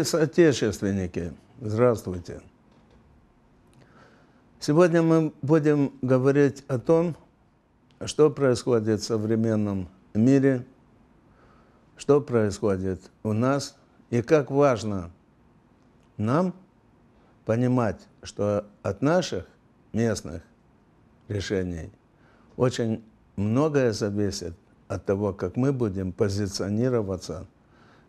Дорогие соотечественники, здравствуйте. Сегодня мы будем говорить о том, что происходит в современном мире, что происходит у нас и как важно нам понимать, что от наших местных решений очень многое зависит от того, как мы будем позиционироваться –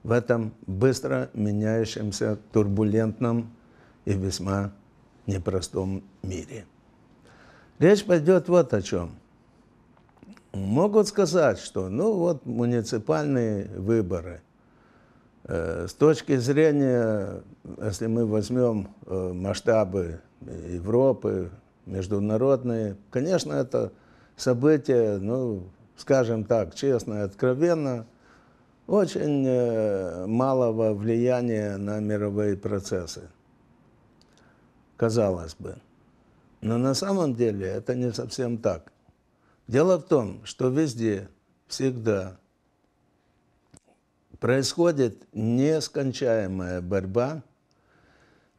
в этом быстро меняющемся, турбулентном и весьма непростом мире. Речь пойдет вот о чем. Могут сказать, что ну вот муниципальные выборы. Э, с точки зрения, если мы возьмем э, масштабы Европы, международные, конечно, это событие, ну, скажем так, честно и откровенно, очень э, малого влияния на мировые процессы, казалось бы. Но на самом деле это не совсем так. Дело в том, что везде, всегда происходит нескончаемая борьба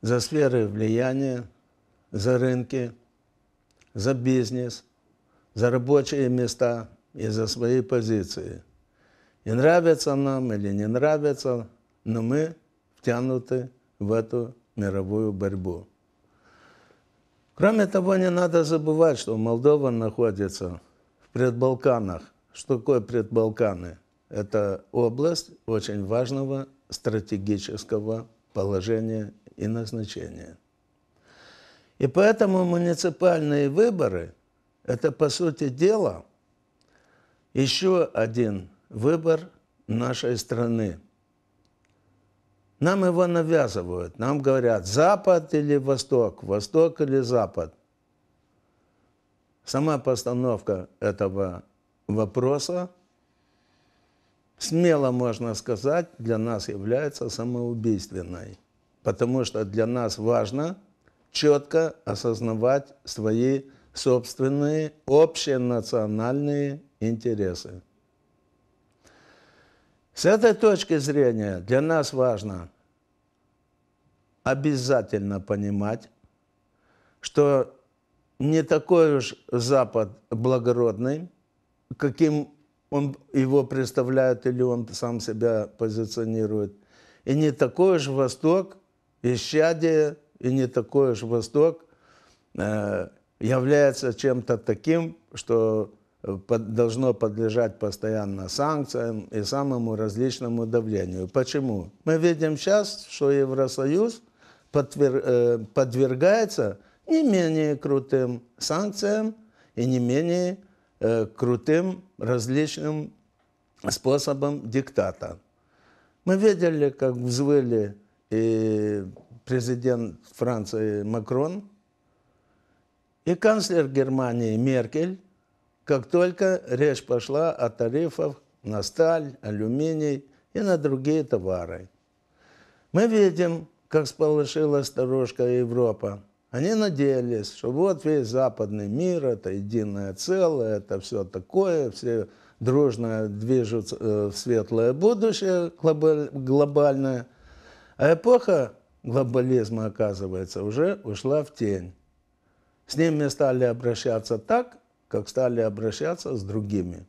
за сферы влияния, за рынки, за бизнес, за рабочие места и за свои позиции – и нравится нам или не нравится, но мы втянуты в эту мировую борьбу. Кроме того, не надо забывать, что Молдова находится в предбалканах. Что такое предбалканы? Это область очень важного стратегического положения и назначения. И поэтому муниципальные выборы – это, по сути дела, еще один выбор нашей страны. Нам его навязывают. Нам говорят, Запад или Восток, Восток или Запад. Сама постановка этого вопроса, смело можно сказать, для нас является самоубийственной. Потому что для нас важно четко осознавать свои собственные общенациональные интересы. С этой точки зрения для нас важно обязательно понимать, что не такой уж Запад благородный, каким он его представляет или он сам себя позиционирует, и не такой уж Восток, исчадие, и не такой уж Восток э, является чем-то таким, что должно подлежать постоянно санкциям и самому различному давлению. Почему? Мы видим сейчас, что Евросоюз э, подвергается не менее крутым санкциям и не менее э, крутым различным способам диктата. Мы видели, как взвыли и президент Франции Макрон, и канцлер Германии Меркель, как только речь пошла о тарифах на сталь, алюминий и на другие товары. Мы видим, как сполошилась сторожка Европа. Они надеялись, что вот весь западный мир – это единое целое, это все такое, все дружно движут э, в светлое будущее глобальное. А эпоха глобализма, оказывается, уже ушла в тень. С ними стали обращаться так, как стали обращаться с другими.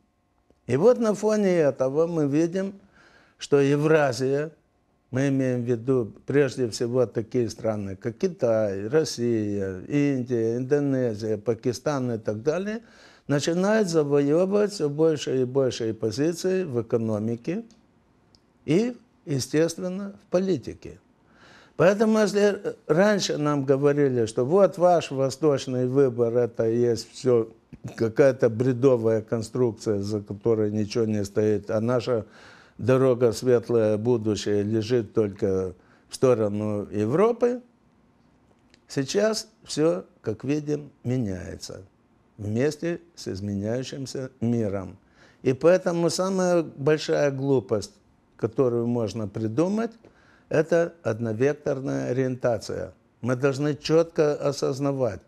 И вот на фоне этого мы видим, что Евразия, мы имеем в виду прежде всего такие страны, как Китай, Россия, Индия, Индонезия, Пакистан и так далее, начинает завоевывать все больше и больше позиций в экономике и, естественно, в политике. Поэтому, если раньше нам говорили, что вот ваш восточный выбор, это есть все какая-то бредовая конструкция, за которой ничего не стоит, а наша дорога светлое будущее лежит только в сторону Европы, сейчас все, как видим, меняется вместе с изменяющимся миром. И поэтому самая большая глупость, которую можно придумать – это одновекторная ориентация. Мы должны четко осознавать,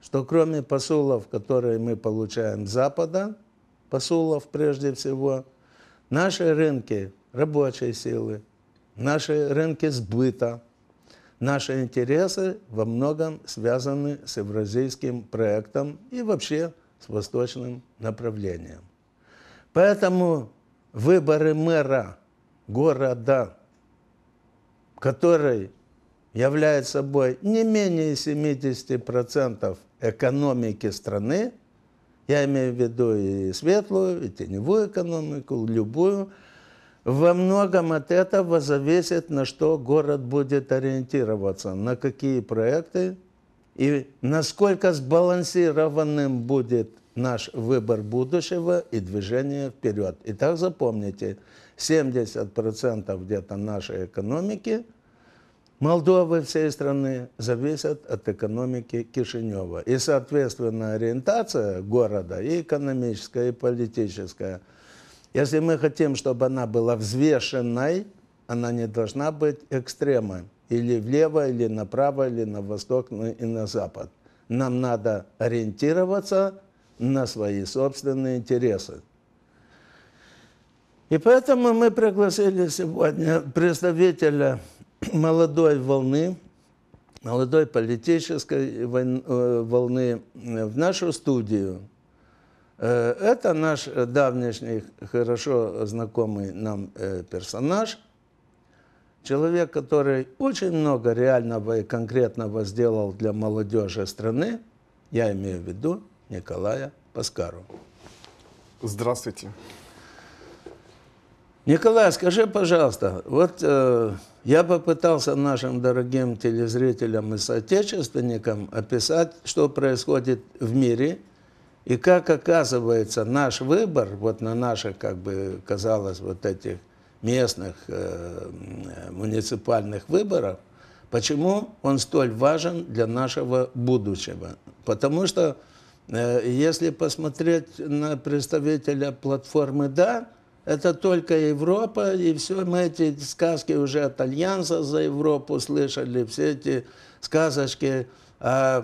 что кроме посулов, которые мы получаем с Запада, посулов прежде всего, наши рынки рабочей силы, наши рынки сбыта, наши интересы во многом связаны с евразийским проектом и вообще с восточным направлением. Поэтому выборы мэра города который являет собой не менее 70% экономики страны, я имею в виду и светлую, и теневую экономику, любую, во многом от этого зависит, на что город будет ориентироваться, на какие проекты и насколько сбалансированным будет наш выбор будущего и движение вперед. Итак, запомните, 70% где-то нашей экономики Молдовы всей страны зависят от экономики Кишинева. И, соответственно, ориентация города и экономическая, и политическая. Если мы хотим, чтобы она была взвешенной, она не должна быть экстремой. Или влево, или направо, или на восток, ну и на запад. Нам надо ориентироваться на свои собственные интересы. И поэтому мы пригласили сегодня представителя молодой волны, молодой политической э, волны э, в нашу студию. Э, это наш давнешний, хорошо знакомый нам персонаж, человек, который очень много реального и конкретного сделал для молодежи страны, я имею в виду Николая Паскару. Здравствуйте. Николай, скажи, пожалуйста, вот я попытался нашим дорогим телезрителям и соотечественникам описать, что происходит в мире и как оказывается наш выбор вот на наших, как бы казалось, вот этих местных э, муниципальных выборов, почему он столь важен для нашего будущего. Потому что э, если посмотреть на представителя платформы «Да», это только Европа, и все мы эти сказки уже от Альянса за Европу слышали, все эти сказочки. А,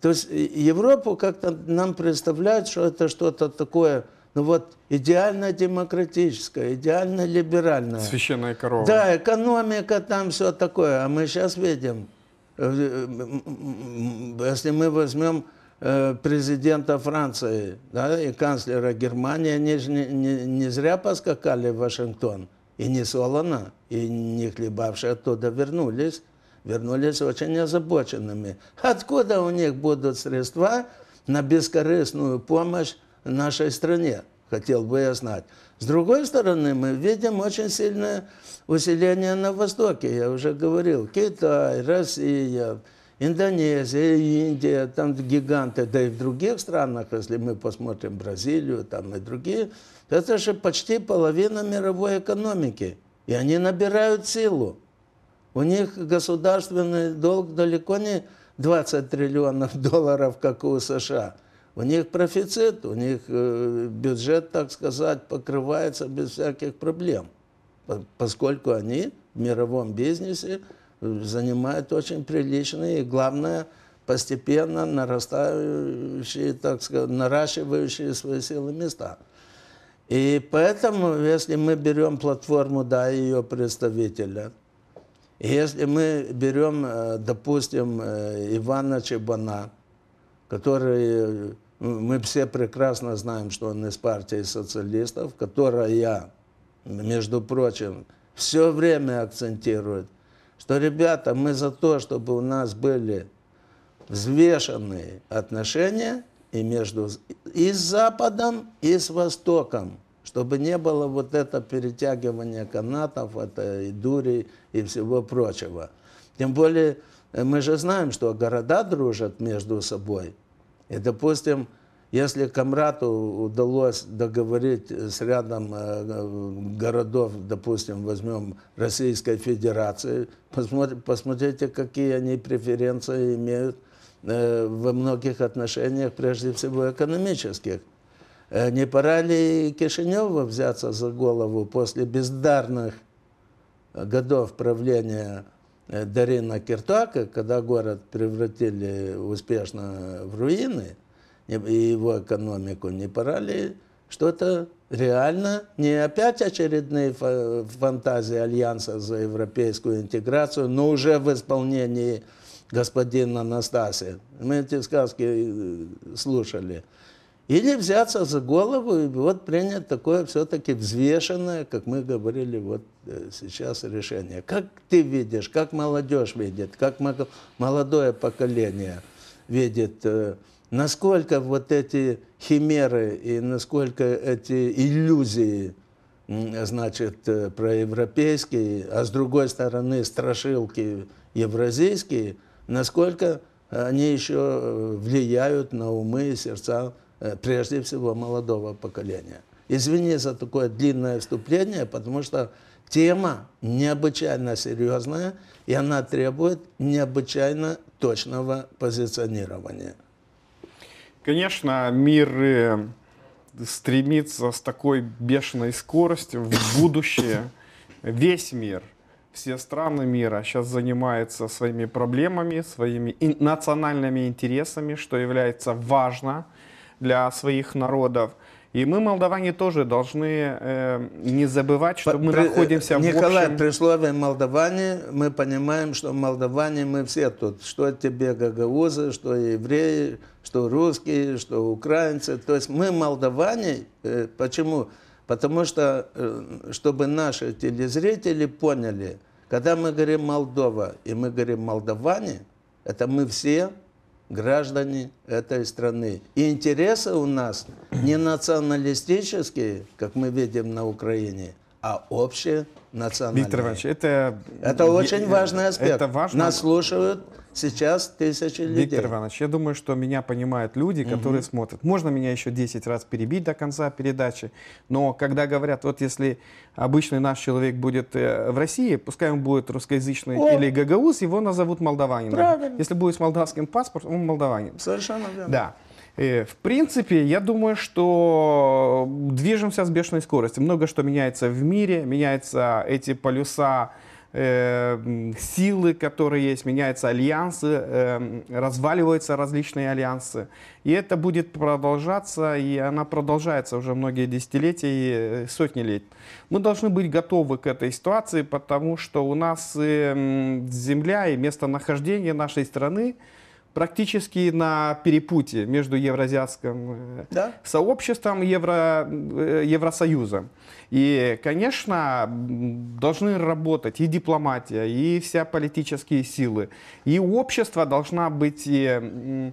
то есть Европу как-то нам представляют, что это что-то такое, ну вот, идеально демократическое, идеально либеральное. Священная корова. Да, экономика там все такое. А мы сейчас видим, э, э, если мы возьмем Э, президента Франции да, и канцлера Германии, они же не, не, не зря поскакали в Вашингтон. И не солоно, и не хлебавшие оттуда вернулись. Вернулись очень озабоченными. Откуда у них будут средства на бескорыстную помощь нашей стране? Хотел бы я знать. С другой стороны, мы видим очень сильное усиление на Востоке. Я уже говорил, Китай, Россия, Индонезия, Индия, там гиганты, да и в других странах, если мы посмотрим Бразилию там и другие, это же почти половина мировой экономики. И они набирают силу. У них государственный долг далеко не 20 триллионов долларов, как у США. У них профицит, у них э, бюджет, так сказать, покрывается без всяких проблем, поскольку они в мировом бизнесе занимает очень приличные, и главное, постепенно нарастающие, так сказать, наращивающие свои силы места. И поэтому, если мы берем платформу, да, ее представителя, если мы берем, э, допустим, э, Ивана Чебана, который э, мы все прекрасно знаем, что он из партии социалистов, которая, между прочим, все время акцентирует – что, ребята, мы за то, чтобы у нас были взвешенные отношения и, между, и с Западом, и с Востоком, чтобы не было вот это перетягивание канатов, это и дури, и всего прочего. Тем более, э, мы же знаем, что города дружат между собой. И, допустим, если Камрату удалось договорить с рядом э, городов, допустим, возьмем Российской Федерации, посмотрите, какие они преференции имеют э, во многих отношениях, прежде всего экономических. Э, не пора ли Кишиневу взяться за голову после бездарных годов правления Дарина Киртака, когда город превратили успешно в руины, и его экономику, не пора ли что-то реально, не опять очередные фантазии Альянса за европейскую интеграцию, но уже в исполнении господина Анастасия. Мы эти сказки э, слушали. Или взяться за голову и вот принять такое все-таки взвешенное, как мы говорили вот э, сейчас, решение. Как ты видишь, как молодежь видит, как молодое поколение видит э, насколько вот эти химеры и насколько эти иллюзии, значит, э, проевропейские, а с другой стороны страшилки евразийские, насколько они еще э, влияют на умы и сердца, э, прежде всего, молодого поколения. Извини за такое длинное вступление, потому что тема необычайно серьезная, и она требует необычайно точного позиционирования. Конечно, мир э, стремится с такой бешеной скоростью в будущее. Весь мир, все страны мира сейчас занимаются своими проблемами, своими национальными интересами, что является важно для своих народов. И мы, молдаване, тоже должны э, не забывать, что При, мы находимся Николай, в Николай, общем... при слове «молдаване» мы понимаем, что молдаване мы все тут. Что тебе гагаузы, что евреи, что русские, что украинцы. То есть мы молдаване. Э, почему? Потому что, э, чтобы наши телезрители поняли, когда мы говорим «Молдова» и мы говорим «молдаване», это мы все – граждане этой страны. И интересы у нас не националистические, как мы видим на Украине, а общие национальные. Виктор Иванович, это... Это очень важный аспект. Это важно. Нас слушают сейчас тысячи людей. Виктор Иванович, я думаю, что меня понимают люди, которые угу. смотрят. Можно меня еще 10 раз перебить до конца передачи, но когда говорят, вот если обычный наш человек будет э, в России, пускай он будет русскоязычный О! или гагауз, его назовут молдаванином. Правильно. Если будет с молдавским паспортом, он молдаванин. Совершенно верно. Да. Э, в принципе, я думаю, что движемся с бешеной скоростью. Много что меняется в мире, меняются эти полюса Эм, силы, которые есть, меняются альянсы, эм, разваливаются различные альянсы. И это будет продолжаться, и она продолжается уже многие десятилетия и э, сотни лет. Мы должны быть готовы к этой ситуации, потому что у нас эм, земля и местонахождение нашей страны практически на перепутье между евразиатским э, да? сообществом и Евро, э, Евросоюзом. И, конечно, должны работать и дипломатия, и вся политические силы, и общество должна быть э,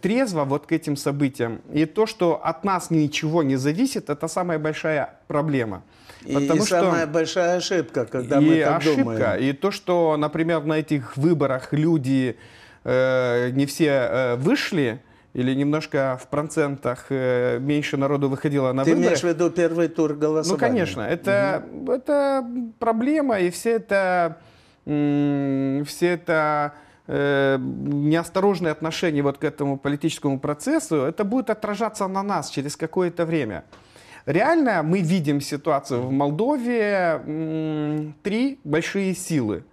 трезво вот к этим событиям. И то, что от нас ничего не зависит, это самая большая проблема. И, Потому и что... самая большая ошибка, когда и мы так ошибка, думаем. И ошибка. И то, что, например, на этих выборах люди э, не все э, вышли, или немножко в процентах э, меньше народу выходило на Ты выборы. Ты имеешь в виду первый тур голосования? Ну, конечно. Это, угу. это проблема, и все это, все это э, неосторожные отношения вот к этому политическому процессу, это будет отражаться на нас через какое-то время. Реально мы видим ситуацию в Молдове три большие силы.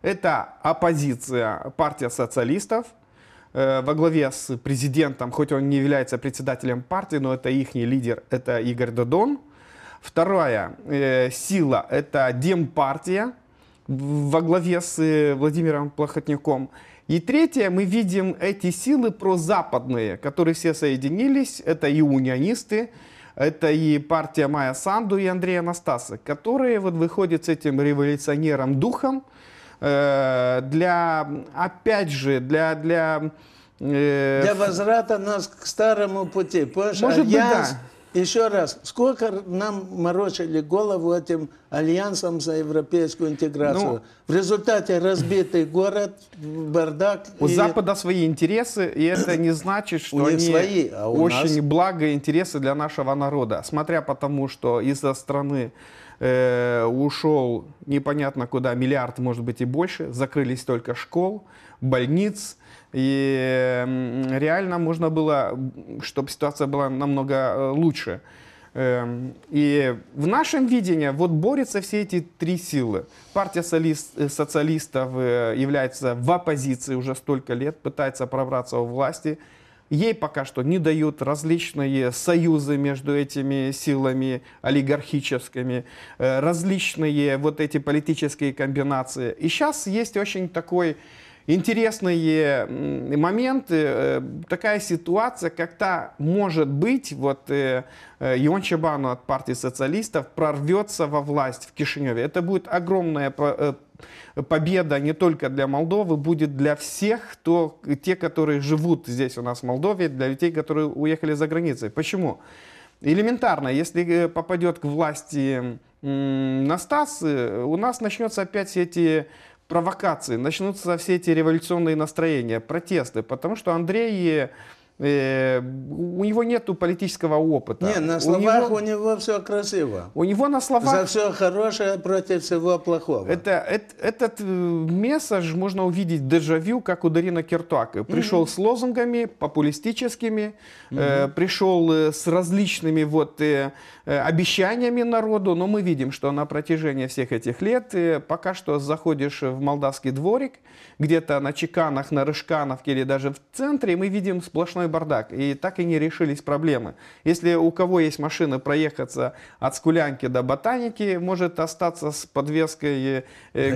Это оппозиция, партия социалистов – Э, во главе с президентом, хоть он не является председателем партии, но это их лидер, это Игорь Додон. Вторая э, сила – это Демпартия во главе с э, Владимиром Плохотняком. И третье, мы видим эти силы прозападные, которые все соединились. Это и унионисты, это и партия Майя Санду и Андрея Настаса, которые вот выходят с этим революционером духом, Э, для, опять же, для... для э, для возврата нас к старому пути. Понимаешь, Может альянс, быть, да. еще раз, сколько нам морочили голову этим альянсом за европейскую интеграцию. Ну, в результате разбитый город, бардак. У и... Запада свои интересы, и это не значит, что у они свои, а у очень нас... благо интересы для нашего народа. Смотря потому, что из-за страны э, ушел непонятно куда миллиард, может быть, и больше, закрылись только школ, больниц, и реально можно было, чтобы ситуация была намного э, лучше. Эм, и в нашем видении вот борются все эти три силы. Партия э, социалистов э, является в оппозиции уже столько лет, пытается пробраться у власти – Ей пока что не дают различные союзы между этими силами олигархическими, э, различные вот эти политические комбинации. И сейчас есть очень такой интересные моменты, э, такая ситуация, когда, может быть, вот э, Ион Чебану от партии социалистов прорвется во власть в Кишиневе. Это будет огромная победа не только для Молдовы, будет для всех, кто, те, которые живут здесь у нас в Молдове, для людей, которые уехали за границей. Почему? Элементарно, если э, попадет к власти Настас, э, у нас начнется опять все эти провокации, начнутся все эти революционные настроения, протесты, потому что Андрей э, Э, у него нету политического опыта. Не, на словах у него, у него все красиво. У него на словах... За все хорошее против всего плохого. Это, это, этот э, месседж можно увидеть дежавю, как у Дарина Киртуака. Пришел угу. с лозунгами популистическими, угу. э, пришел э, с различными вот э, обещаниями народу, но мы видим, что на протяжении всех этих лет э, пока что заходишь в молдавский дворик, где-то на Чеканах, на Рыжкановке или даже в центре, мы видим сплошной сплошной бардак. И так и не решились проблемы. Если у кого есть машина проехаться от Скулянки до Ботаники, может остаться с подвеской э,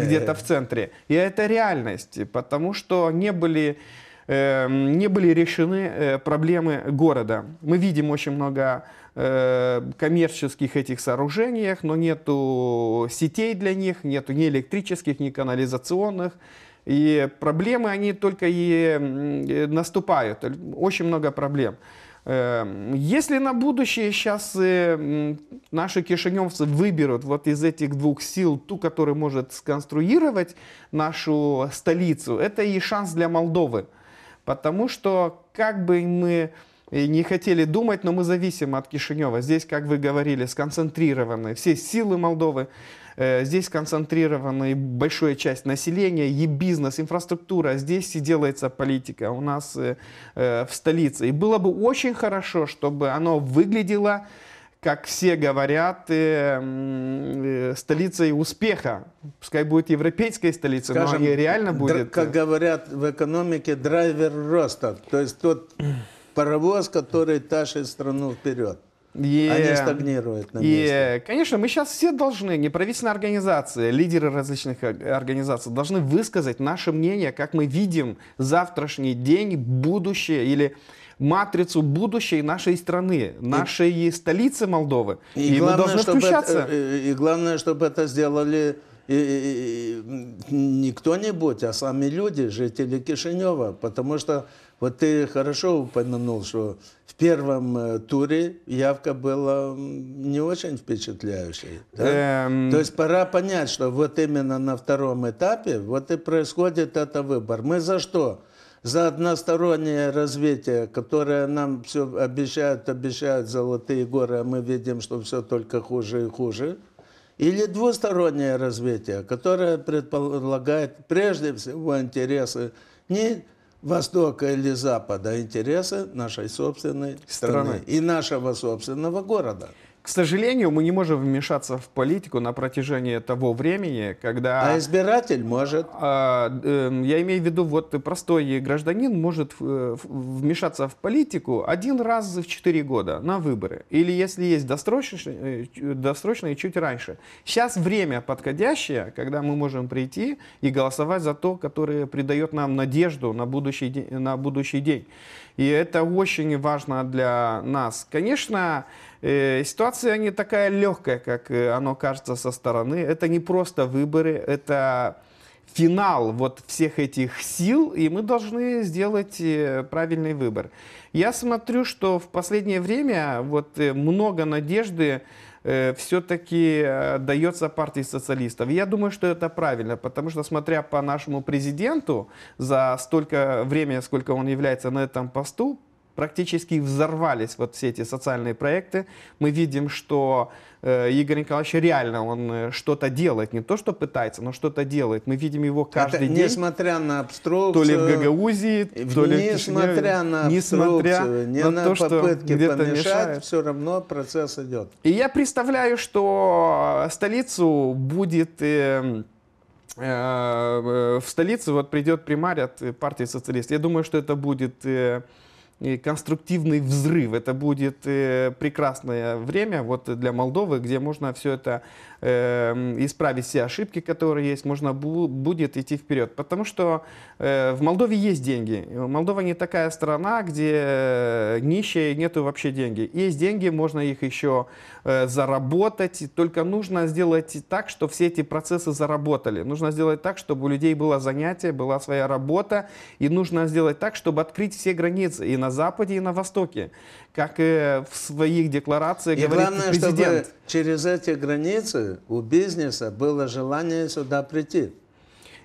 где-то в центре. И это реальность, потому что не были э, не были решены э, проблемы города. Мы видим очень много коммерческих этих сооружениях, но нету сетей для них, нету ни электрических, ни канализационных. И проблемы, они только и наступают. Очень много проблем. Эм, если на будущее сейчас э, наши кишиневцы выберут вот из этих двух сил ту, которая может сконструировать нашу столицу, это и шанс для Молдовы. Потому что как бы мы и не хотели думать, но мы зависим от Кишинева. Здесь, как вы говорили, сконцентрированы все силы Молдовы, э, здесь сконцентрирована большая часть населения, и бизнес, инфраструктура, а здесь и делается политика у нас э, э, в столице. И было бы очень хорошо, чтобы оно выглядело как все говорят, э, э, столицей успеха. Пускай будет европейской столицей, Скажем, но и реально будет... Как говорят в экономике, драйвер роста. То есть тот паровоз, который тащит страну вперед. И, Они стагнируют на месте. И, конечно, мы сейчас все должны, неправительственные организации, лидеры различных организаций, должны высказать наше мнение, как мы видим завтрашний день, будущее или матрицу будущей нашей страны, нашей и, столицы Молдовы. И, и главное, мы должны чтобы включаться. Это, э, и главное, чтобы это сделали и, э, и, э, и, не кто-нибудь, а сами люди, жители Кишинева, потому что вот ты хорошо упомянул, что в первом э, туре явка была не очень впечатляющей. Да? Эм... То есть пора понять, что вот именно на втором этапе вот и происходит этот выбор. Мы за что? за одностороннее развитие, которое нам все обещают, обещают золотые горы, а мы видим, что все только хуже и хуже. Или двустороннее развитие, которое предполагает прежде всего интересы не Востока или Запада, интересы нашей собственной страны, страны и нашего собственного города. К сожалению, мы не можем вмешаться в политику на протяжении того времени, когда... А избиратель может. А, э, я имею в виду, вот простой гражданин может э, вмешаться в политику один раз в четыре года на выборы. Или если есть досрочные, э, досрочные чуть раньше. Сейчас время подходящее, когда мы можем прийти и голосовать за то, которое придает нам надежду на будущий, на будущий день. И это очень важно для нас. Конечно, э, ситуация не такая легкая, как э, оно кажется со стороны. Это не просто выборы, это финал вот всех этих сил, и мы должны сделать э, правильный выбор. Я смотрю, что в последнее время вот много надежды Э, все-таки э, дается партии социалистов. я думаю, что это правильно, потому что, смотря по нашему президенту, за столько времени, сколько он является на этом посту, практически взорвались вот все эти социальные проекты. Мы видим, что Э, Игорь Николаевич реально, он э, что-то делает, не то, что пытается, но что-то делает. Мы видим его каждый Это, день. Несмотря на обструкцию. То ли в Гагаузии, э, то ли в Несмотря на несмотря не на, на то, попытки помешать, мешает. все равно процесс идет. И я представляю, что столицу будет... Э, в столице вот придет примарь от партии социалистов. Я думаю, что это будет конструктивный взрыв. Это будет э, прекрасное время вот для Молдовы, где можно все это Эм, исправить все ошибки, которые есть, можно будет идти вперед. Потому что э, в Молдове есть деньги. Молдова не такая страна, где э, нищие нету вообще деньги. Есть деньги, можно их еще э, заработать, только нужно сделать так, чтобы все эти процессы заработали. Нужно сделать так, чтобы у людей было занятие, была своя работа, и нужно сделать так, чтобы открыть все границы и на Западе, и на Востоке как и в своих декларациях и говорит главное, президент. Чтобы через эти границы у бизнеса было желание сюда прийти.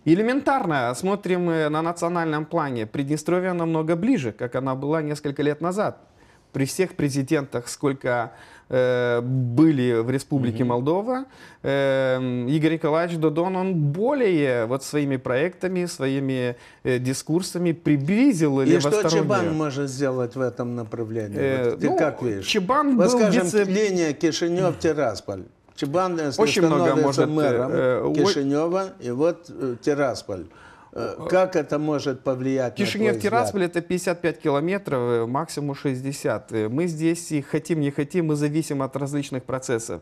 Элементарно. Смотрим э, на национальном плане. Приднестровье намного ближе, как она была несколько лет назад. При всех президентах, сколько Э, были в Республике mm-hmm. Молдова. Э, Игорь Николаевич Додон, он более вот своими проектами, своими э, дискурсами приблизил или И что Чебан может сделать в этом направлении? Э, вот ты ну, как видишь? Чебан вот был скажем, вице... линия Кишинев-Тирасполь. Чебан э, Очень много может мэром э, э, Кишинева, и вот э, Тирасполь. Э, э, как это может повлиять Кишинев-Тирасполь это 55 километров, э, максимум 60. Мы здесь и хотим, не хотим, мы зависим от различных процессов.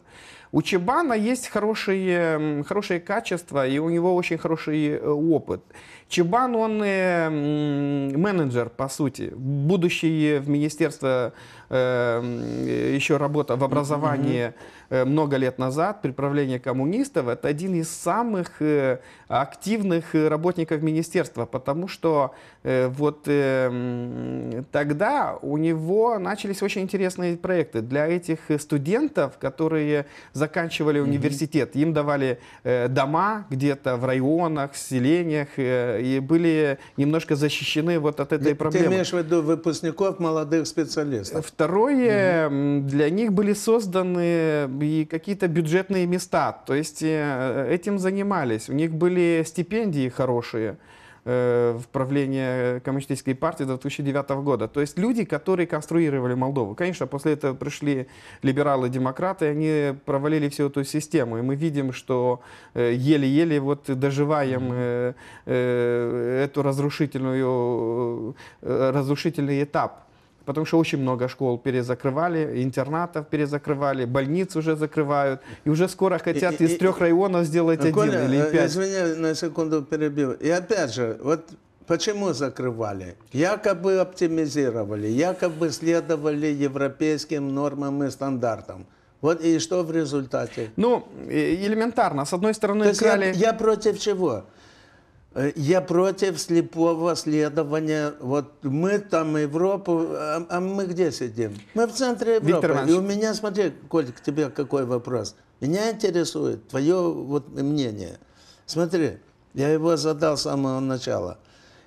У Чебана есть хорошие, хорошие качества, и у него очень хороший опыт. Чебан, он менеджер, по сути, будущий в министерство еще работа в образовании. Mm-hmm Э, много лет назад при правлении коммунистов, это один из самых э, активных э, работников министерства, потому что вот тогда у него начались очень интересные проекты для этих студентов, которые заканчивали университет. Им давали дома где-то в районах, селениях и были немножко защищены вот от этой проблемы. Ты имеешь в виду выпускников, молодых специалистов? Второе, для них были созданы и какие-то бюджетные места. То есть э, этим занимались. У них были стипендии хорошие э, в правлении Коммунистической партии до 2009 года. То есть люди, которые конструировали Молдову. Конечно, после этого пришли либералы-демократы, они провалили всю эту систему. И мы видим, что э, еле-еле вот доживаем mm -hmm. эту разрушительную, разрушительный этап потому что очень много школ перезакрывали, интернатов перезакрывали, больниц уже закрывают, и уже скоро хотят и, из и, трех и, районов сделать Коля, один или э, пять. извини, на секунду перебил. И опять же, вот почему закрывали? Якобы оптимизировали, якобы следовали европейским нормам и стандартам. Вот и что в результате? Ну, э, элементарно. С одной стороны, То украли... я, я против чего? Э, я против слепого следования. Вот мы там Европу, а, а мы где сидим? Мы в центре Европы. Виктор и у меня, смотри, Коль, к тебе какой вопрос. Меня интересует твое вот мнение. Смотри, я его задал с самого начала.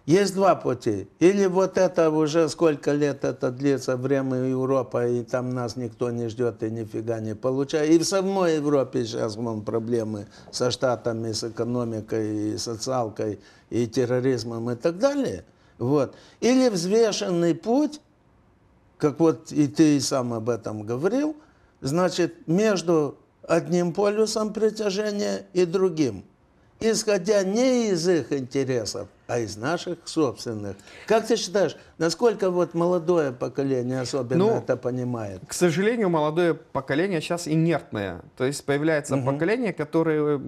Есть два пути. Или вот это уже сколько лет это длится, время Европа, и там нас никто не ждет и нифига не получает. И в самой Европе сейчас вон проблемы со штатами, с экономикой, и социалкой, и терроризмом и так далее. Вот. Или взвешенный путь, как вот и ты сам об этом говорил, значит, между одним полюсом притяжения и другим – исходя не из их интересов, а из наших собственных. Как ты считаешь, насколько вот молодое поколение особенно ну, это понимает? К сожалению, молодое поколение сейчас инертное. То есть появляется угу. поколение, которое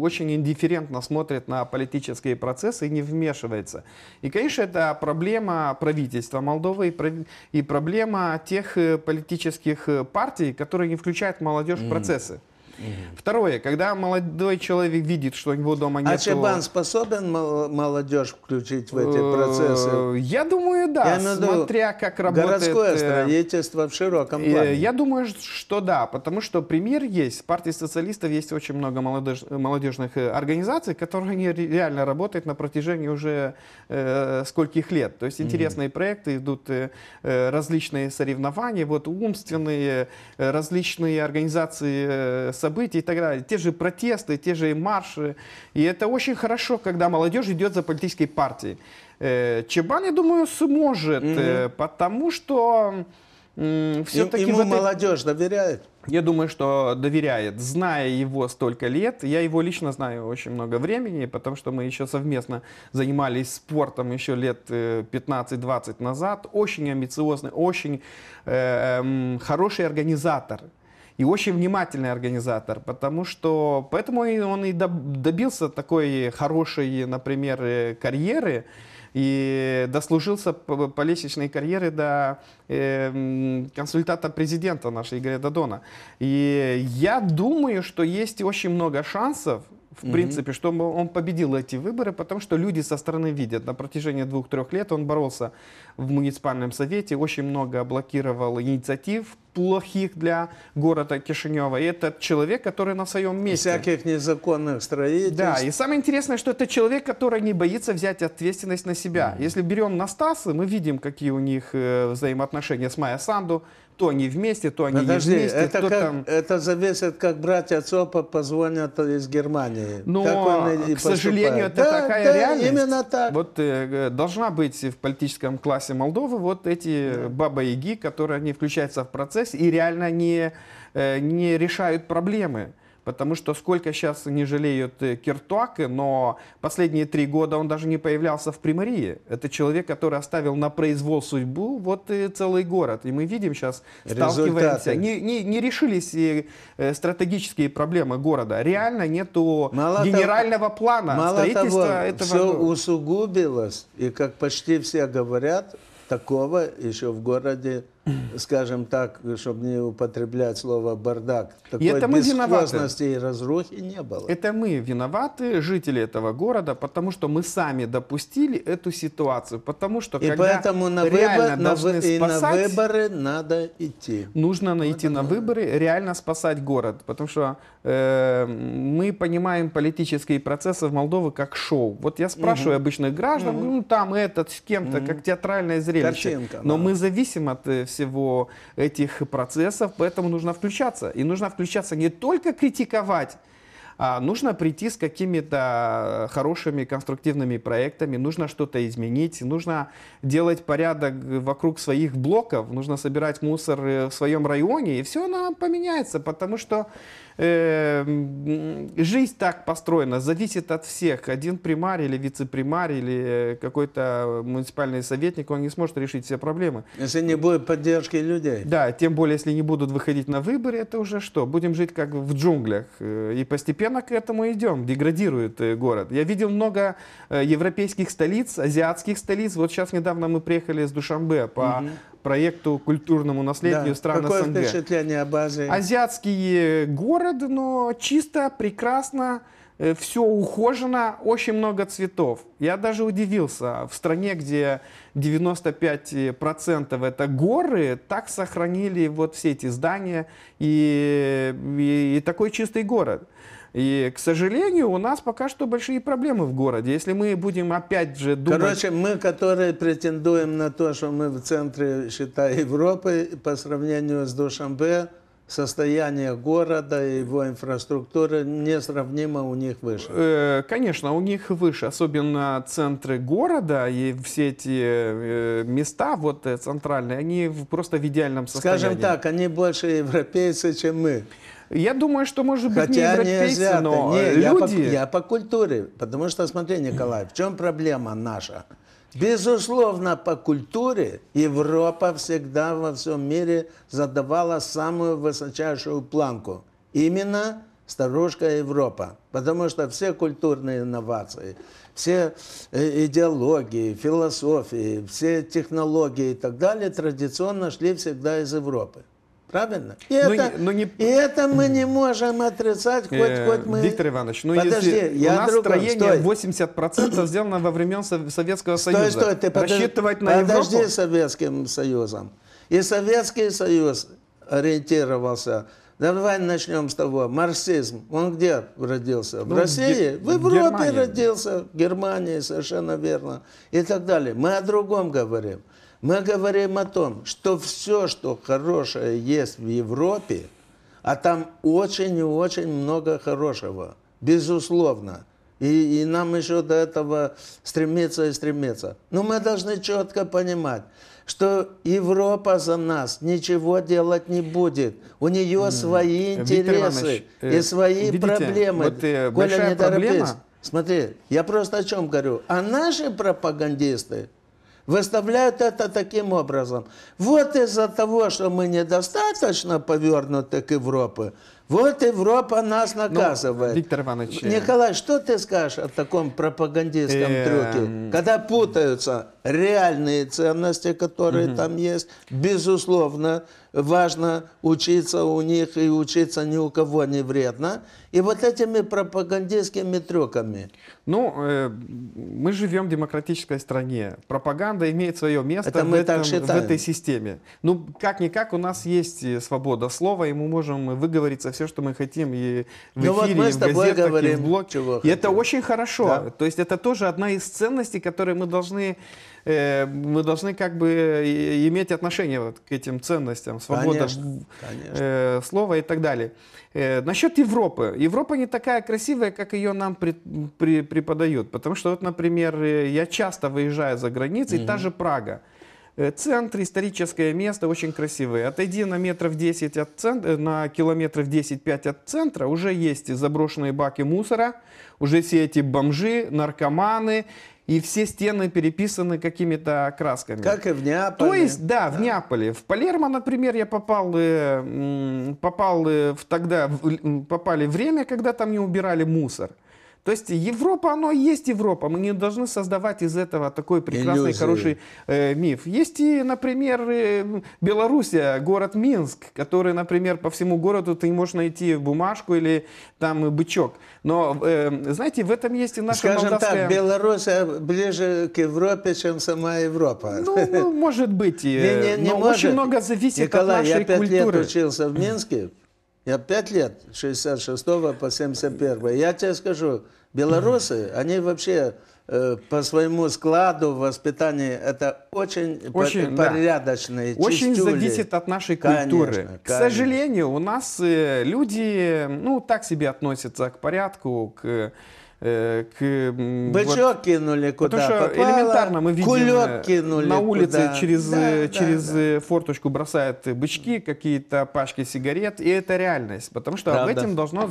очень индифферентно смотрит на политические процессы и не вмешивается. И, конечно, это проблема правительства Молдовы и проблема тех э, политических э, партий, которые не включают молодежь в процессы. Второе, когда молодой человек видит, что у него дома нет... А Чебан способен молодежь включить в эти э, процессы? Я думаю, да, смотря как работает... Городское э, строительство в широком э, плане. Я думаю, что да, потому что пример есть. В партии социалистов есть очень много молодежных организаций, которые реально работают на протяжении уже скольких лет. То есть интересные проекты идут, различные соревнования, вот умственные, различные организации событий и так далее. Те же протесты, те же марши. И это очень хорошо, когда молодежь идет за политической партией. Э, Чебан, я думаю, сможет, угу. потому что все-таки... Ему этой... молодежь доверяет? Я думаю, что доверяет. Зная его столько лет, я его лично знаю очень много времени, потому что мы еще совместно занимались спортом еще лет 15-20 э, назад. Очень амбициозный, очень э, э, хороший организатор и очень внимательный организатор, потому что поэтому он и добился такой хорошей, например, э, карьеры, и дослужился по, лестничной карьере до э, эм, консультата президента нашей Игоря Дадона. И я думаю, что есть очень много шансов в угу. принципе, что он победил эти выборы, потому что люди со стороны видят. На протяжении двух-трех лет он боролся в муниципальном совете, очень много блокировал инициатив плохих для города Кишинева. И это человек, который на своем месте. Всяких незаконных строительств. Да, и самое интересное, что это человек, который не боится взять ответственность на себя. Если берем Настасы, мы видим, какие у них э, взаимоотношения с Майя Санду, то они вместе, то они Подожди, не вместе. Это, как, там... это зависит, как братья Цопа позвонят из Германии. Но, к сожалению, это да, такая да, реальность. именно так. Вот э, э должна быть в политическом классе Молдовы вот эти э, да. баба-яги, которые не включаются в процесс и реально не, э, не решают проблемы потому что сколько сейчас не жалеют э, Киртуака, но последние три года он даже не появлялся в Примарии. Это человек, который оставил на произвол судьбу вот и э, целый город. И мы видим сейчас, сталкиваемся. Не, не, не решились э, стратегические проблемы города. Реально нету мало генерального того, плана мало строительства того, этого. Все города. усугубилось, и как почти все говорят, такого еще в городе скажем так, чтобы не употреблять слово «бардак», такой это мы виноваты. и разрухи не было. Это мы виноваты, жители этого города, потому что мы сами допустили эту ситуацию, потому что и когда поэтому на выбор, должны на, спасать... И на выборы надо идти. Нужно найти на выборы, реально спасать город, потому что э, мы понимаем политические процессы в Молдове как шоу. Вот я спрашиваю угу. обычных граждан, угу. ну там этот с кем-то, угу. как театральное зрелище. Картинка, Но да. мы зависим от всего э, всего этих процессов, поэтому нужно включаться. И нужно включаться не только критиковать, а нужно прийти с какими-то хорошими конструктивными проектами, нужно что-то изменить, нужно делать порядок вокруг своих блоков, нужно собирать мусор э, в своем районе, и все оно поменяется, потому что Эм, жизнь так построена, зависит от всех. Один примарий или вице-примарий или э, какой-то муниципальный советник, он не сможет решить все проблемы. Если не будет поддержки людей. Да, тем более, если не будут выходить на выборы, это уже что? Будем жить как в джунглях. Э, и постепенно к этому идем. Деградирует э, город. Я видел много европейских столиц, азиатских столиц. Вот сейчас недавно мы приехали с Душамбе по угу проекту культурному наследию да. стран Какое СНГ. впечатление об Азии? Азиатский э, город, но чисто, прекрасно, э, все ухожено, очень много цветов. Я даже удивился, в стране, где 95% это горы, так сохранили вот все эти здания и, и, и такой чистый город. И, к сожалению, у нас пока что большие проблемы в городе. Если мы будем опять же думать... Короче, мы, которые претендуем на то, что мы в центре, считай, Европы, по сравнению с Душамбе, состояние города и его инфраструктуры несравнимо у них выше. Э, конечно, у них выше, особенно центры города и все эти э, места вот э, центральные, они просто в идеальном состоянии. Скажем так, они больше европейцы, чем мы. Я думаю, что может быть Хотя не европейцы, но не, люди... Я по, я по культуре, потому что, смотри, Николай, в чем проблема наша? Безусловно, по культуре Европа всегда во всем мире задавала самую высочайшую планку. Именно старушка Европа. Потому что все культурные инновации, все э, идеологии, философии, все технологии и так далее традиционно шли всегда из Европы. Правильно? И, но, ну, это, но ну, не... и это мы не можем отрицать, хоть, э, хоть мы... Виктор Иванович, ну подожди, если я у нас строение стой. 80% сделано во времен Советского стой, Союза. Стой, ты подож... Рассчитывать на подожди Европу... Советским Союзом. И Советский Союз ориентировался... Давай начнем с того. Марксизм. Он где родился? В ну, России? В, в Европе Германии. родился. В Германии, совершенно верно. И так далее. Мы о другом говорим. Мы говорим о том, что все, что хорошее есть в Европе, а там очень и очень много хорошего, безусловно. И, и нам еще до этого стремиться и стремиться. Но мы должны четко понимать, что Европа за нас ничего делать не будет. У нее свои интересы и э, свои видите, проблемы. Вот, э, Коля, не проблема... торопись. Смотри, я просто о чем говорю. А наши пропагандисты – выставляют это таким образом. Вот из-за того, что мы недостаточно повернуты к Европе, вот Европа нас ну, наказывает. Ну, Виктор Иванович... Э, Николай, что ты скажешь о таком пропагандистском э, трюке? Когда путаются реальные ценности, которые там есть, безусловно, важно учиться у них и учиться ни у кого не вредно. И вот этими пропагандистскими трюками. Ну, э, мы живем в демократической стране. Пропаганда имеет свое место Это в, этом, в этой системе. Ну, как-никак, у нас есть э, свобода слова, и мы можем выговориться все, что мы хотим, и в ну, эфире, вот мы с тобой газетах, говорим, и в блог. и хотим. это очень хорошо. Да. То есть это тоже одна из ценностей, которые мы должны Э, мы должны как бы э, иметь отношение вот к этим ценностям, свобода конечно, конечно. Э, слова и так далее. Насчет Европы. Европа не такая красивая, как ее нам при, при, преподают. Потому что, вот, например, я часто выезжаю за границу, угу. и та же Прага. Центр, историческое место, очень красивое. Отойди на метров 10 от центра, на километров 10-5 от центра, уже есть заброшенные баки мусора, уже все эти бомжи, наркоманы, и все стены переписаны какими-то красками. Как и в Неаполе. То есть, да, да. в Неаполе. В Палермо, например, я попал, э, попал э, в тогда, попали время, когда там не убирали мусор. То есть Европа, оно есть Европа. Мы не должны создавать из этого такой прекрасный, Иллюзии. хороший э, миф. Есть и, например, э, Белоруссия, город Минск, который, например, по всему городу ты можешь найти бумажку или там бычок. Но, э, знаете, в этом есть и наша Скажем молдавская... так, Белоруссия э, ближе к Европе, чем сама Европа. Ну, ну может быть. Э, не, не, не но может. очень много зависит Николай, от нашей культуры. Николай, я пять лет учился в Минске. Я пять лет, 66 по 71. Я тебе скажу, Белорусы, они вообще э, по своему складу воспитания это очень, очень по порядочные, да. Очень зависит от нашей культуры. Конечно, К конечно. сожалению, у нас э, люди, ну, так себе относятся к порядку, к Э, к... Бычок вот, кинули куда Потому что попало, элементарно мы видим, э, кинули на улице куда. через, да, э, через да, форточку бросают бычки, какие-то пачки сигарет, и это реальность. Потому что да, об этом да. должно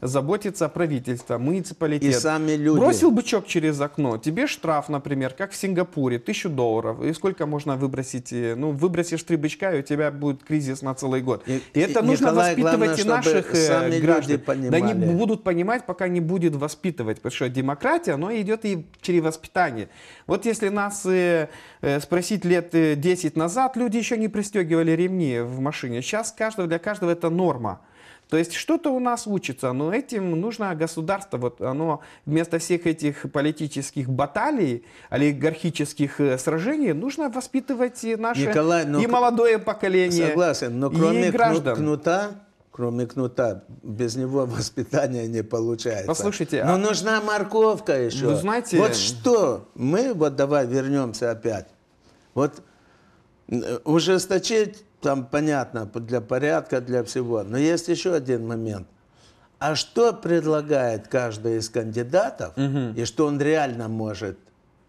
заботиться правительство, муниципалитет. И сами люди. Бросил бычок через окно, тебе штраф, например, как в Сингапуре, тысячу долларов. И сколько можно выбросить? Ну, выбросишь три бычка, и у тебя будет кризис на целый год. И, и это и, нужно Николай, воспитывать главное, и наших граждан. Да они будут понимать, пока не будет воспитывать воспитывать, потому что демократия, она идет и через воспитание. Вот если нас э, э спросить лет 10 э, назад, люди еще не пристегивали ремни в машине. Сейчас каждого, для каждого это норма. То есть что-то у нас учится, но этим нужно государство, вот оно вместо всех этих политических баталий, олигархических э, сражений, нужно воспитывать наше Николай, но... Ну и молодое поколение, Согласен, но кроме и граждан. кнута, кроме кнута. Без него воспитание не получается. Послушайте, но а... нужна морковка еще. Ну, знаете... Вот что мы, вот давай вернемся опять. Вот э, ужесточить, там понятно, для порядка, для всего. Но есть еще один момент. А что предлагает каждый из кандидатов, угу. и что он реально может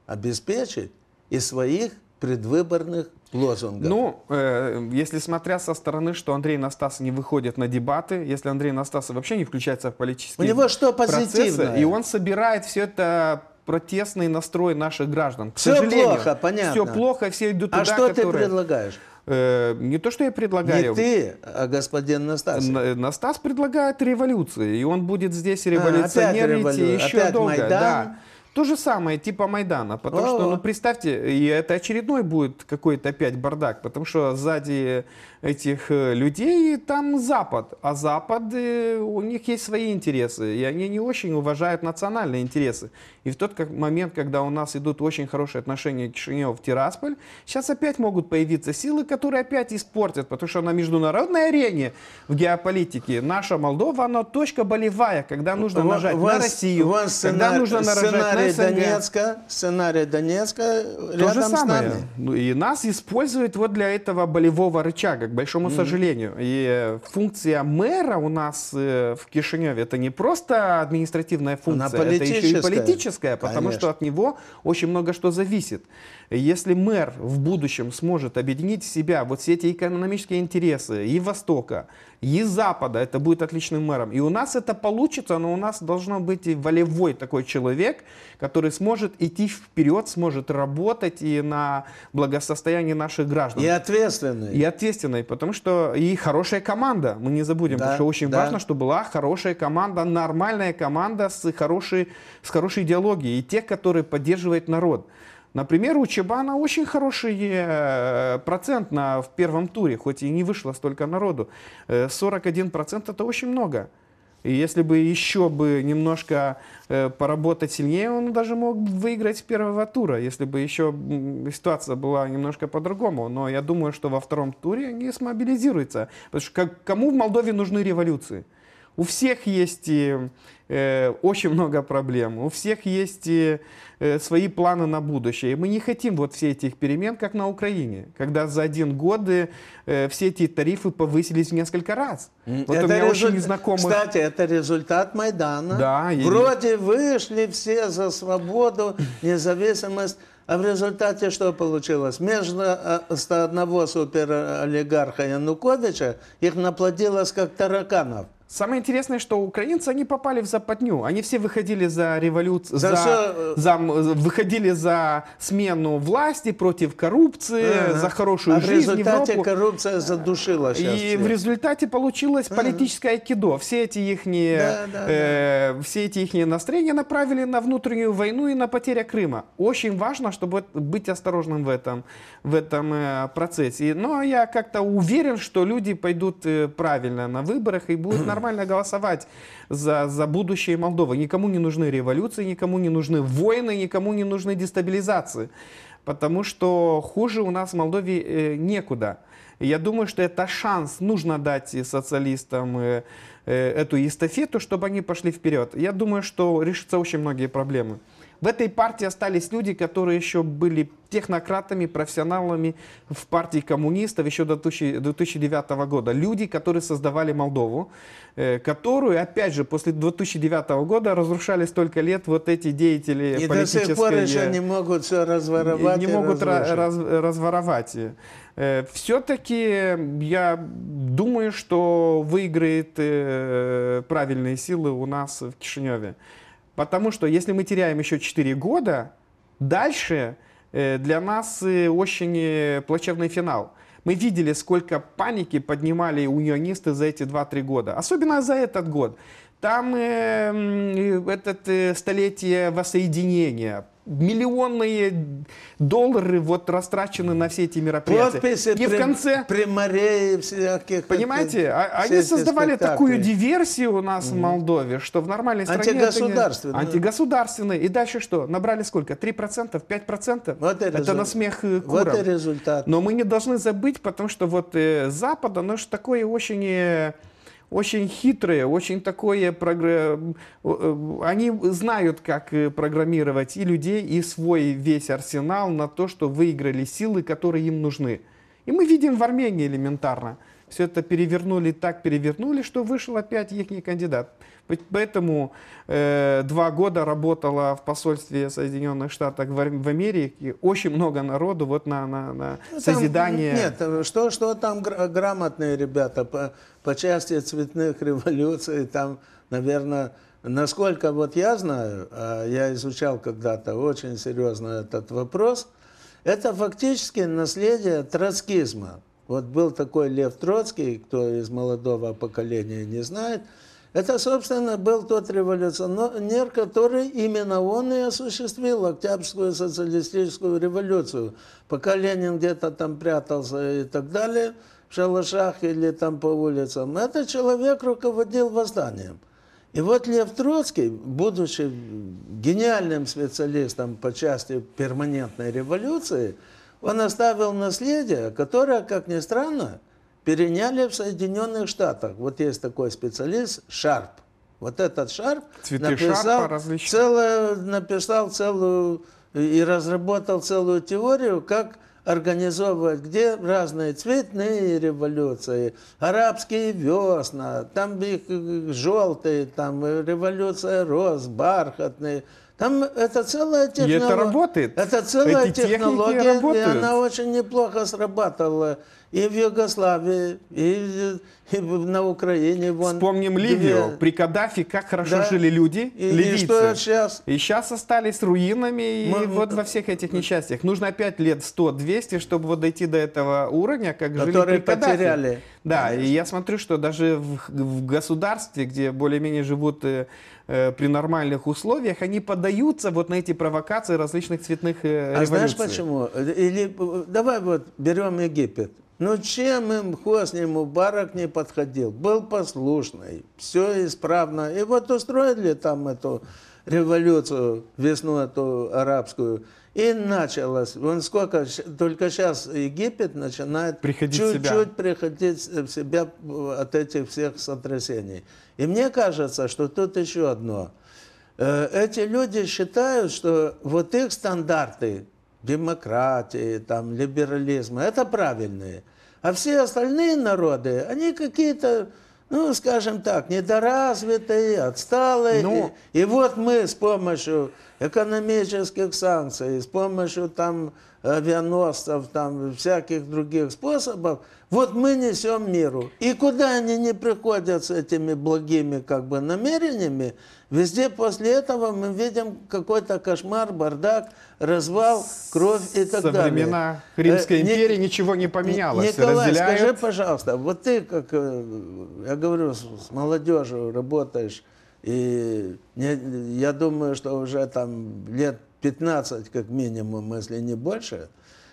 обеспечить, и своих предвыборных лозунгов. Ну, э, если смотря со стороны, что Андрей Настас не выходит на дебаты, если Андрей Настас вообще не включается в политические У него что позитивное? и он собирает все это протестный настрой наших граждан. К все плохо, понятно. Все плохо, все идут а туда, А что которые... ты предлагаешь? Э, не то, что я предлагаю. Не ты, а господин Настас. На, Настас предлагает революции, и он будет здесь революционерить а, опять револю... еще опять долго. Майдан. Да. То же самое, типа Майдана, потому О-о-о. что, ну, представьте, и это очередной будет какой-то опять бардак, потому что сзади этих э, людей, там Запад. А Запад, э, у них есть свои интересы, и они не очень уважают национальные интересы. И в тот момент, когда у нас идут очень хорошие отношения Кишинев-Тирасполь, сейчас опять могут появиться силы, которые опять испортят, потому что на международной арене в геополитике наша Молдова, она точка болевая, когда нужно нажать вас, на Россию, вас сценар... когда нужно нажать на СНГ. Донецка, сценарий Донецка рядом же самое. с нами. Ну, и нас используют вот для этого болевого рычага большому сожалению. И э, функция мэра у нас э, в Кишиневе это не просто административная функция, это еще и политическая, потому Конечно. что от него очень много что зависит. Если мэр в будущем сможет объединить в себя вот все эти экономические интересы и Востока, из Запада, это будет отличным мэром. И у нас это получится, но у нас должно быть и волевой такой человек, который сможет идти вперед, сможет работать и на благосостояние наших граждан. И ответственный. И ответственный, потому что и хорошая команда, мы не забудем, да, потому что очень да. важно, чтобы была хорошая команда, нормальная команда с хорошей, с хорошей идеологией, и тех, которые поддерживают народ. Например, у Чебана очень хороший э, процент на, в первом туре, хоть и не вышло столько народу. 41% э, это очень много. И если бы еще бы немножко э, поработать сильнее, он даже мог выиграть с первого тура, если бы еще ситуация была немножко по-другому. Но я думаю, что во втором туре они смобилизируются. Потому что как, кому в Молдове нужны революции? У всех есть и э, Э, очень много проблем. У всех есть э, э, свои планы на будущее. И мы не хотим вот все этих перемен, как на Украине, когда за один год все эти тарифы повысились в несколько раз. Вот это у меня результ... очень знакомых... Кстати, это результат Майдана. Да, Вроде и... вышли все за свободу, независимость. А в результате что получилось? Между 101 суперолигарха Януковича их наплодилось как тараканов. Самое интересное, что украинцы, они попали в западню. Они все выходили за революцию, за, за, э, за, выходили за смену власти, против коррупции, ага. за хорошую а жизнь. в результате Европу. коррупция задушила сейчас. И в результате получилось ага. политическое кидо. Все эти их да, да, э, да. все эти их настроения направили на внутреннюю войну и на потерю Крыма. Очень важно, чтобы быть осторожным в этом, в этом э, процессе. Но я как-то уверен, что люди пойдут э, правильно на выборах и будут нормально нормально голосовать за, за будущее Молдовы. Никому не нужны революции, никому не нужны войны, никому не нужны дестабилизации. Потому что хуже у нас в Молдове э, некуда. Я думаю, что это шанс нужно дать социалистам э, э, эту эстафету, чтобы они пошли вперед. Я думаю, что решатся очень многие проблемы. В этой партии остались люди, которые еще были технократами, профессионалами в партии коммунистов еще до 2009 года. Люди, которые создавали Молдову, э, которую, опять же, после 2009 года разрушали столько лет вот эти деятели и политические. И до сих пор еще не могут все э, разворовать. Не могут раз, разворовать. Э, Все-таки я думаю, что выиграет правильные силы у нас в Кишиневе. Потому что если мы теряем еще 4 года, дальше э, для нас э, очень э, плачевный финал. Мы видели, сколько паники поднимали унионисты за эти 2-3 года. Особенно за этот год. Там э, этот э, столетие воссоединения, миллионные доллары вот растрачены на все эти мероприятия. Подписи, и в конце... Примарей всяких... Понимаете, э, а, они создавали такую диверсию у нас mm в Молдове, что в нормальной стране... Антигосударственные. Антигосударственные. И дальше что? Набрали сколько? 3%? 5%? Вот это, это на смех э, курам. Вот это результат. Но мы не должны забыть, потому что вот э, Запада, ну что такое очень... Э, очень хитрые, очень такое... Э, э, они знают, как э, программировать и людей, и свой весь арсенал на то, что выиграли силы, которые им нужны. И мы видим в Армении элементарно – все это перевернули так, перевернули, что вышел опять их кандидат. Поэтому э, два года работала в посольстве Соединенных Штатов в, в Америке очень много народу вот на, на, на ну, созидание. Там, нет, что, что там грамотные ребята по, по части цветных революций, там, наверное, насколько вот я знаю, а я изучал когда-то очень серьезно этот вопрос, это фактически наследие троцкизма. Вот был такой Лев Троцкий, кто из молодого поколения не знает. Это, собственно, был тот революционер, который именно он и осуществил Октябрьскую социалистическую революцию. Пока Ленин где-то там прятался и так далее, в шалашах или там по улицам, этот человек руководил восстанием. И вот Лев Троцкий, будучи гениальным специалистом по части перманентной революции, он оставил наследие, которое, как ни странно, переняли в Соединенных Штатах. Вот есть такой специалист Шарп. Вот этот Шарп Цветы написал, целое, написал целую и разработал целую теорию, как организовывать, где разные цветные революции, арабские весна, там их э, э, желтые, там э, революция роз, бархатные – там это целая технология. И это работает. Это целая Эти технология, и она очень неплохо срабатывала и в Югославии, и, и на Украине. Вон, Вспомним Ливию. Где... При Каддафи как хорошо да. жили люди, и, ливийцы. И что сейчас? И сейчас остались руинами, Мы... вот во всех этих несчастьях. Нужно опять лет 100-200, чтобы вот дойти до этого уровня, как Которые жили при Каддафи. потеряли. Да, Конечно. и я смотрю, что даже в, в государстве, где более-менее живут э, Э, при нормальных условиях, они поддаются вот на эти провокации различных цветных э, а революций. знаешь почему? Э, или, э, давай вот берем Египет. Ну чем им Хосни Мубарак не подходил? Был послушный, все исправно. И вот устроили там эту революцию, весну эту арабскую – и началось. Вон сколько, только сейчас Египет начинает чуть-чуть приходить в себя от этих всех сотрясений. И мне кажется, что тут еще одно. Э, эти люди считают, что вот их стандарты демократии, там, либерализма, это правильные. А все остальные народы, они какие-то ну, скажем так, недоразвитые, отсталые. Ну, и, и вот мы с помощью экономических санкций, с помощью там авианосцев, там, всяких других способов. Вот мы несем миру. И куда они не приходят с этими благими как бы намерениями, везде после этого мы видим какой-то кошмар, бардак, развал, кровь и так Со далее. Со времена э, Римской империи Ник... ничего не поменялось. Николай, разделяют... скажи, пожалуйста, вот ты, как э, я говорю, с молодежью работаешь, и я думаю, что уже там лет 15 как минимум, если не больше,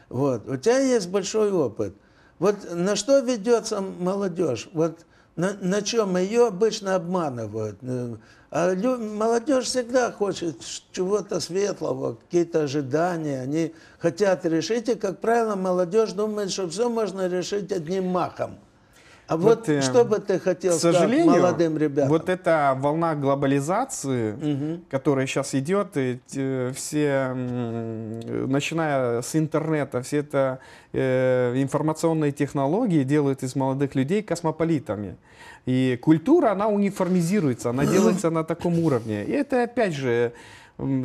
вот, у тебя есть большой опыт. Вот на что ведется молодежь? Вот на, на чем ее обычно обманывают. Э, а лю, молодежь всегда хочет чего-то светлого, какие-то ожидания. Они хотят решить, и, как правило, молодежь думает, что все можно решить одним махом. А вот, вот э, что бы ты хотел к сказать молодым ребятам? Вот эта волна глобализации, угу. которая сейчас идет, и э, все, начиная с интернета, все это э, информационные технологии делают из молодых людей космополитами. И культура, она униформизируется, она делается на таком уровне. И это, опять же,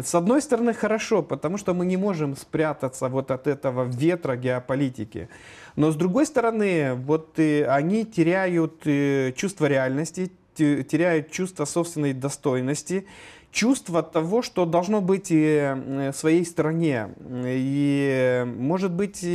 с одной стороны, хорошо, потому что мы не можем спрятаться вот от этого ветра геополитики. Но с другой стороны, вот э, они теряют э, чувство реальности, теряют чувство собственной достойности, чувство того, что должно быть э, в своей стране. И, может быть,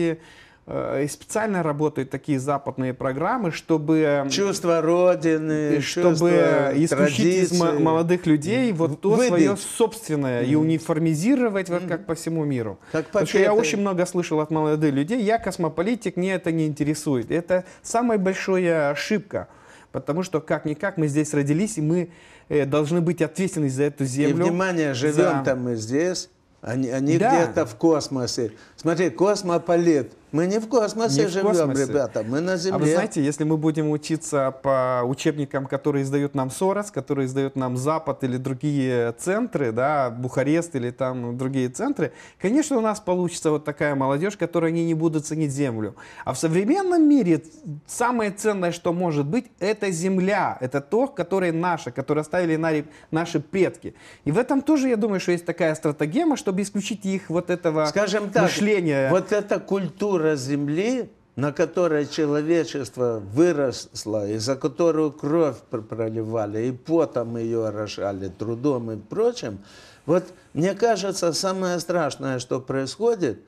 Э, и специально работают такие западные программы, чтобы... Эм, чувство родины, Чтобы чувство исключить традиции. из молодых людей вот то Выбить. свое собственное и униформизировать вот как по всему миру. Как Потому что я очень много слышал от молодых людей, я космополитик, мне это не интересует. Это самая большая ошибка. Потому что как-никак мы здесь родились, и мы э, должны быть ответственны за эту землю. И внимание, живем за- там мы здесь, они, а они а Да. где-то в космосе. Смотри, космополит. Мы не в космосе не в живем, космосе. ребята, мы на Земле. А вы знаете, если мы будем учиться по учебникам, которые издают нам Сорос, которые издают нам Запад или другие центры, да, Бухарест или там другие центры, конечно, у нас получится вот такая молодежь, которая они не будут ценить Землю. А в современном мире самое ценное, что может быть, это Земля, это то, которое наше, которое оставили наши предки. И в этом тоже, я думаю, что есть такая стратегема, чтобы исключить их вот этого Скажем так, мышления. Вот эта культура фигура Земли, на которой человечество выросло, и за которую кровь проливали, и потом ее орошали, трудом и прочим, вот мне кажется, самое страшное, что происходит,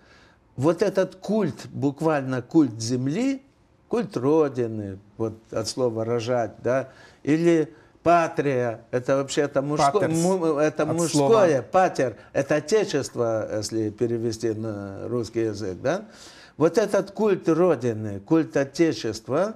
вот этот культ, буквально культ Земли, культ Родины, вот от слова «рожать», да, или Патрия, это вообще-то мужское, му, это мужское, слова. патер, это отечество, если перевести на русский язык, да? Вот этот культ Родины, культ Отечества,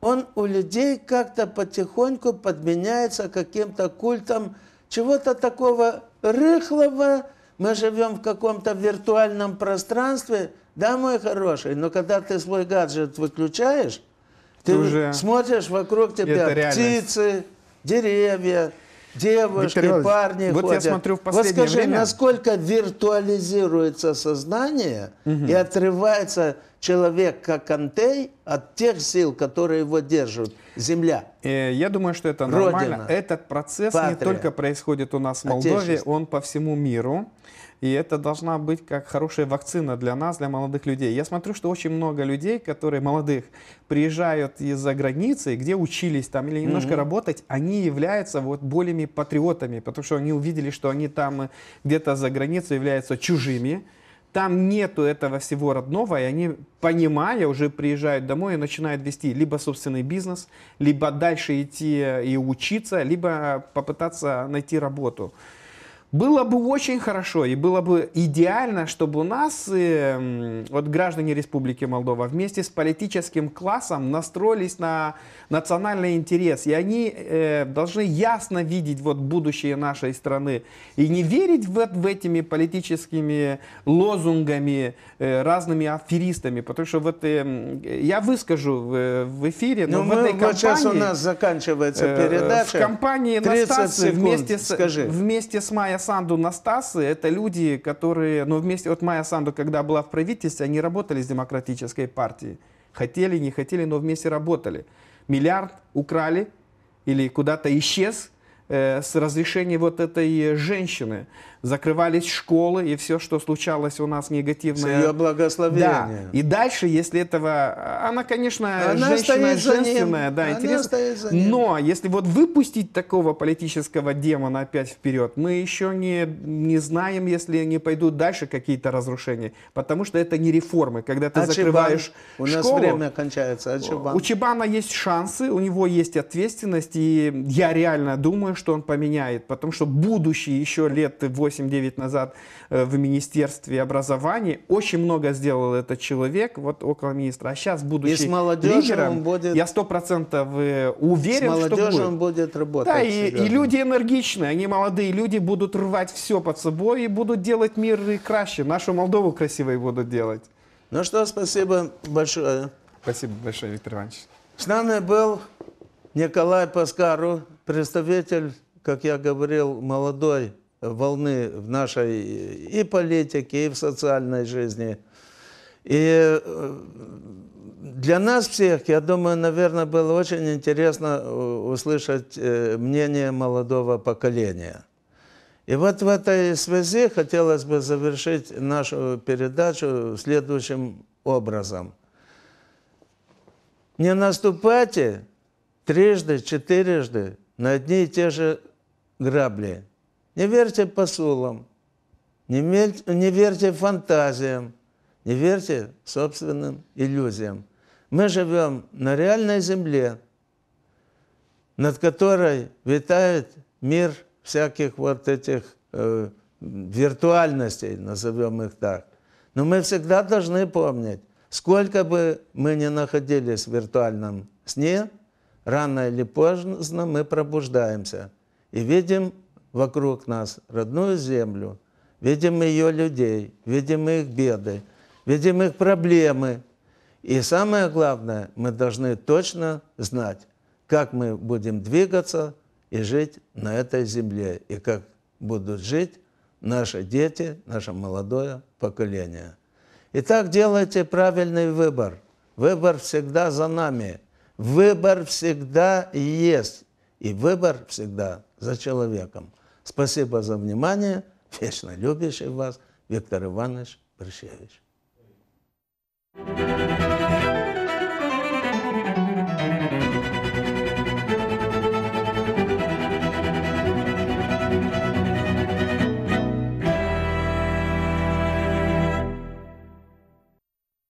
он у людей как-то потихоньку подменяется каким-то культом чего-то такого рыхлого. Мы живем в каком-то виртуальном пространстве. Да, мой хороший, но когда ты свой гаджет выключаешь, ты, ты уже... смотришь вокруг тебя птицы, деревья, девушки, Виктор парни вот ходят. я смотрю в последнее вот скажи, время... насколько виртуализируется сознание угу. и отрывается человек, как Антей, от тех сил, которые его держат. Земля. Э, я думаю, что это нормально. Родина, Этот процесс патрия, не только происходит у нас в Молдове, он по всему миру. И это должна быть как хорошая вакцина для нас, для молодых людей. Я смотрю, что очень много людей, которые молодых, приезжают из-за границы, где учились там или немножко mm-hmm. работать, они являются вот более патриотами, потому что они увидели, что они там где-то за границей являются чужими, там нету этого всего родного, и они, понимая, уже приезжают домой и начинают вести либо собственный бизнес, либо дальше идти и учиться, либо попытаться найти работу. Было бы очень хорошо и было бы идеально, чтобы у нас э, вот граждане Республики Молдова вместе с политическим классом настроились на национальный интерес. И они э, должны ясно видеть вот будущее нашей страны и не верить в в этими политическими лозунгами э, разными аферистами. Потому что вот э, я выскажу в, в эфире, но, но ну, в мы, этой компании... сейчас у нас заканчивается э, передача. Э, в компании на станции вместе с, скажи. вместе с Майя Санду Настасы – это люди, которые, ну, вместе, вот Майя Санду, когда была в правительстве, они работали с демократической партией. Хотели, не хотели, но вместе работали. Миллиард украли или куда-то исчез э, с разрешения вот этой женщины закрывались школы и все, что случалось у нас негативное. С ее благословение. Да. И дальше, если этого... А, она, конечно, она женщина женственная, да, интересно. Но если вот выпустить такого политического демона опять вперед, мы еще не, не знаем, если не пойдут дальше какие-то разрушения. Потому что это не реформы. Когда ты а закрываешь школу... У нас время кончается. А Чебан? У Чебана есть шансы, у него есть ответственность. И я реально думаю, что он поменяет. Потому что будущее еще лет 8 8-9 назад э, в Министерстве образования. Очень много сделал этот человек, вот около министра. А сейчас, будучи и с лидером, будет, я 100% э, уверен, с что будет. он будет работать. Да, и, и люди энергичные, они молодые люди, будут рвать все под собой и будут делать мир и краще. Нашу Молдову красивой будут делать. Ну что, спасибо большое. Спасибо большое, Виктор Иванович. С нами был Николай Паскару, представитель, как я говорил, молодой волны в нашей и политике, и в социальной жизни. И э, для нас всех, я думаю, наверное, было очень интересно э, услышать э, мнение молодого поколения. И вот в этой связи хотелось бы завершить нашу передачу следующим образом. Не наступайте трижды, четырежды на одни и те же грабли – не верьте посулам, не, не верьте фантазиям, не верьте собственным иллюзиям. Мы живем на реальной земле, над которой витает мир всяких вот этих э, виртуальностей, назовем их так. Но мы всегда должны помнить, сколько бы мы ни находились в виртуальном сне, рано или поздно мы пробуждаемся и видим вокруг нас родную землю, видим ее людей, видим их беды, видим их проблемы. И самое главное, мы должны точно знать, как мы будем двигаться и жить на этой земле, и как будут жить наши дети, наше молодое поколение. Итак, делайте правильный выбор. Выбор всегда за нами. Выбор всегда есть. И выбор всегда за человеком. Спасибо за внимание. Вечно любящий вас Виктор Иванович Брышевич. thank you